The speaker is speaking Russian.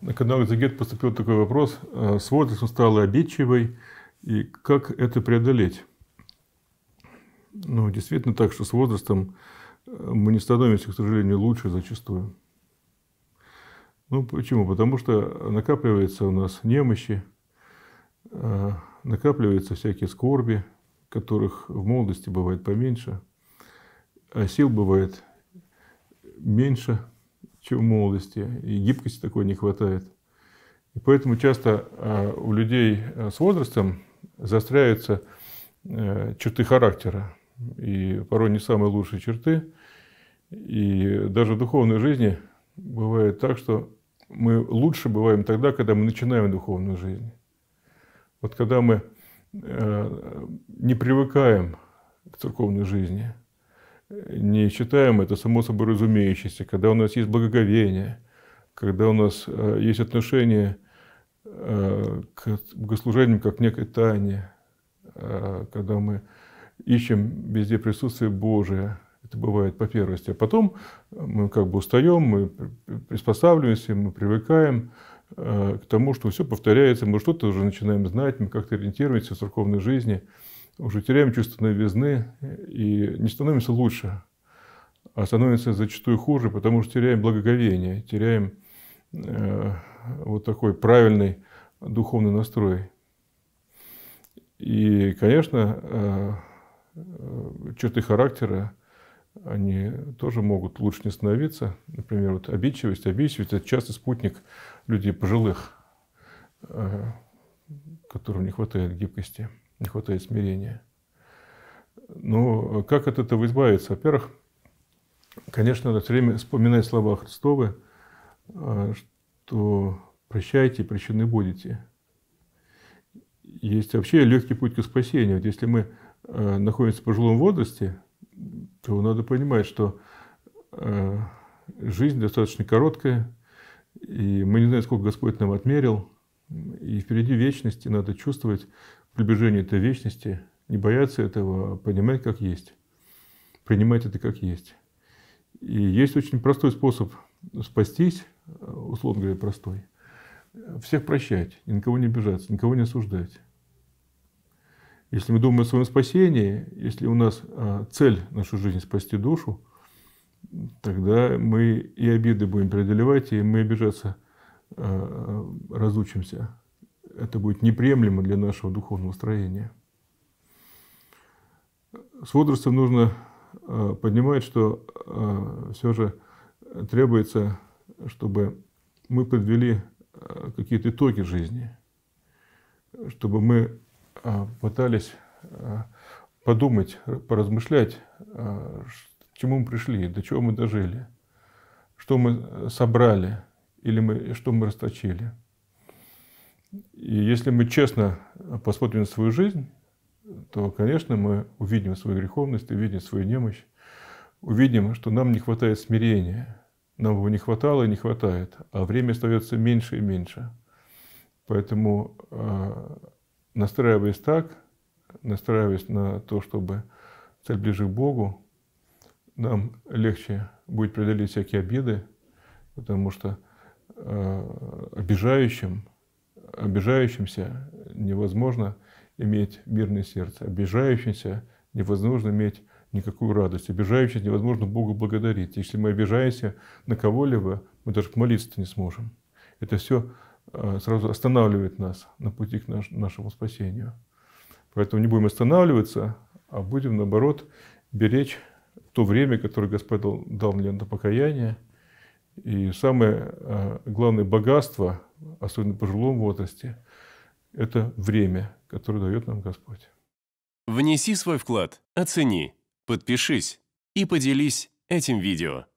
На канал Изагет поступил такой вопрос. Э, с возрастом стала обидчивой, и как это преодолеть? Ну, действительно так, что с возрастом э, мы не становимся, к сожалению, лучше зачастую. Ну, почему? Потому что накапливается у нас немощи, э, накапливаются всякие скорби, которых в молодости бывает поменьше, а сил бывает меньше – чем в молодости, и гибкости такой не хватает. И поэтому часто а, у людей а, с возрастом застряются э, черты характера, и порой не самые лучшие черты. И даже в духовной жизни бывает так, что мы лучше бываем тогда, когда мы начинаем духовную жизнь. Вот когда мы э, не привыкаем к церковной жизни – не считаем это само собой разумеющееся, когда у нас есть благоговение, когда у нас э, есть отношение э, к богослужениям как к некой тайне, э, когда мы ищем везде присутствие Божие, это бывает по первости. А потом мы как бы устаем, мы приспосабливаемся, мы привыкаем к тому, что все повторяется, мы что-то уже начинаем знать, мы как-то ориентируемся в церковной жизни – уже теряем чувство новизны и не становимся лучше, а становимся зачастую хуже, потому что теряем благоговение, теряем э, вот такой правильный духовный настрой. И, конечно, э, черты характера, они тоже могут лучше не становиться. Например, вот обидчивость. Обидчивость – это часто спутник людей пожилых, э, которым не хватает гибкости не хватает смирения. Но ну, как от этого избавиться? Во-первых, конечно, надо все время вспоминать слова Христовы, а, что прощайте, прощены будете. Есть вообще легкий путь к спасению. Вот если мы а, находимся в пожилом возрасте, то надо понимать, что а, жизнь достаточно короткая, и мы не знаем, сколько Господь нам отмерил, и впереди вечности надо чувствовать приближение этой вечности, не бояться этого, а понимать как есть, принимать это как есть. И есть очень простой способ спастись, э, условно говоря, простой. Всех прощать, никого не обижаться, никого не осуждать. Если мы думаем о своем спасении, если у нас а, цель нашей жизни спасти душу, тогда мы и обиды будем преодолевать, и мы обижаться а, разучимся это будет неприемлемо для нашего духовного строения. С возрастом нужно э, понимать, что э, все же требуется, чтобы мы подвели э, какие-то итоги жизни, чтобы мы пытались подумать, поразмышлять, к чему мы пришли, до чего мы дожили, что мы собрали или мы, что мы расточили – и если мы честно посмотрим на свою жизнь, то, конечно, мы увидим свою греховность, увидим свою немощь, увидим, что нам не хватает смирения. Нам его не хватало и не хватает, а время остается меньше и меньше. Поэтому, а, настраиваясь так, настраиваясь на то, чтобы цель ближе к Богу, нам легче будет преодолеть всякие обиды, потому что а, обижающим – обижающимся невозможно иметь мирное сердце, обижающимся невозможно иметь никакую радость, обижающимся невозможно Богу благодарить. Если мы обижаемся на кого-либо, мы даже молиться не сможем. Это все а, сразу останавливает нас на пути к наш, нашему спасению. Поэтому не будем останавливаться, а будем, наоборот, беречь то время, которое Господь дал, дал мне на покаяние. И самое а, главное богатство – особенно в пожилом возрасте, это время, которое дает нам Господь. Внеси свой вклад, оцени, подпишись и поделись этим видео.